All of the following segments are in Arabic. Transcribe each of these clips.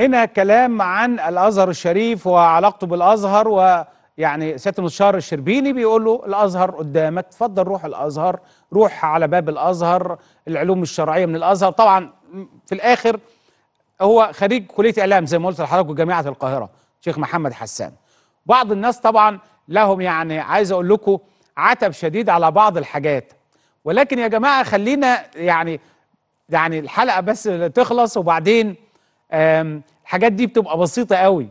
هنا كلام عن الازهر الشريف وعلاقته بالازهر ويعني سياده المستشار الشربيني بيقول له الازهر قدامك اتفضل روح الازهر روح على باب الازهر العلوم الشرعيه من الازهر طبعا في الاخر هو خريج كليه اعلام زي ما قلت لحضرتك جامعه القاهره شيخ محمد حسان بعض الناس طبعا لهم يعني عايز اقول لكم عتب شديد على بعض الحاجات ولكن يا جماعه خلينا يعني يعني الحلقه بس تخلص وبعدين الحاجات دي بتبقى بسيطه قوي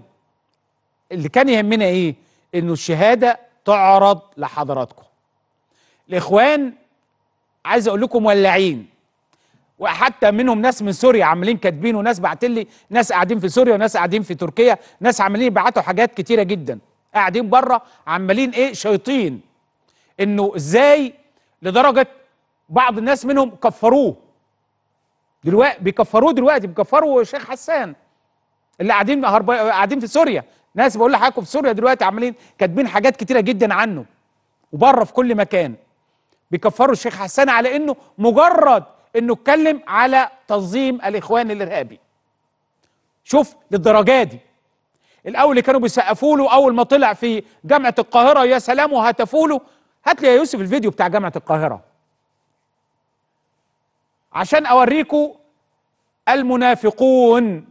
اللي كان يهمنا ايه انه الشهاده تعرض لحضراتكم الاخوان عايز اقول لكم ولعين وحتى منهم ناس من سوريا عاملين كاتبين وناس بعتلي لي ناس قاعدين في سوريا وناس قاعدين في تركيا ناس عاملين يبعتوا حاجات كتيره جدا قاعدين بره عمالين ايه شيطين انه ازاي لدرجه بعض الناس منهم كفروه دلوقتي بيكفروه دلوقتي بيكفروا الشيخ حسان اللي قاعدين هرب... قاعدين في سوريا ناس بقول لحضراتكم في سوريا دلوقتي عاملين كاتبين حاجات كتيره جدا عنه وبره في كل مكان بيكفروا الشيخ حسان على انه مجرد انه اتكلم على تنظيم الاخوان الارهابي شوف للدرجات دي الاول اللي كانوا بيسقفوا له اول ما طلع في جامعه القاهره يا سلام وهتفوا له هات لي يا يوسف الفيديو بتاع جامعه القاهره عشان اوريكوا المنافقون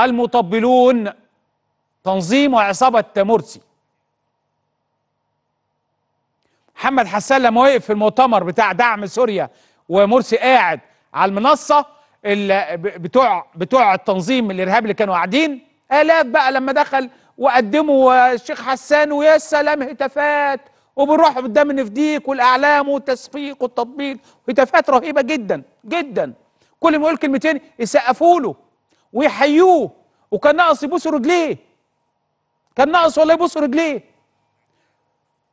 المطبلون تنظيم وعصابة تامورسي محمد حسان لما وقف في المؤتمر بتاع دعم سوريا ومرسي قاعد على المنصة بتوع بتوع التنظيم الارهابي اللي كانوا قاعدين آلاف بقى لما دخل وقدموا الشيخ حسان ويا سلام هتافات وبنروح قدام النفديك والاعلام والتصفيق والتطبيق هتافات رهيبه جدا جدا كل ما يقول كلمتين يسقفوا له ويحيوه وكان ناقص يبوس رجليه كان ناقص ولا يبوس رجليه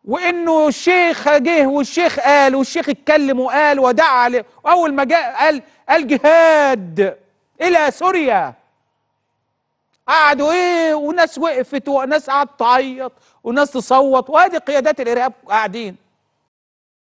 وانه الشيخ جه والشيخ قال والشيخ اتكلم وقال ودعا اول ما جاء قال الجهاد الى سوريا قعدوا ايه وناس وقفت وناس قعدت تعيط وناس تصوت وادي قيادات الارهاب قاعدين